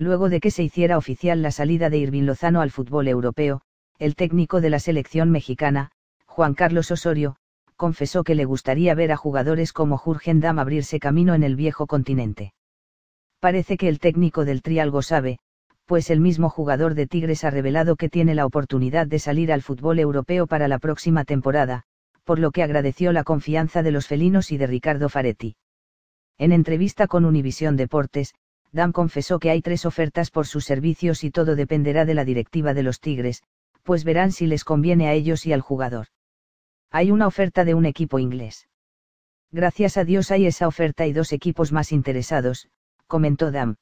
Luego de que se hiciera oficial la salida de Irving Lozano al fútbol europeo, el técnico de la selección mexicana, Juan Carlos Osorio, confesó que le gustaría ver a jugadores como Jurgen Damm abrirse camino en el viejo continente. Parece que el técnico del Tri algo sabe, pues el mismo jugador de Tigres ha revelado que tiene la oportunidad de salir al fútbol europeo para la próxima temporada, por lo que agradeció la confianza de los felinos y de Ricardo Faretti. En entrevista con Univisión Deportes, Dam confesó que hay tres ofertas por sus servicios y todo dependerá de la directiva de los Tigres, pues verán si les conviene a ellos y al jugador. Hay una oferta de un equipo inglés. Gracias a Dios hay esa oferta y dos equipos más interesados, comentó Dam.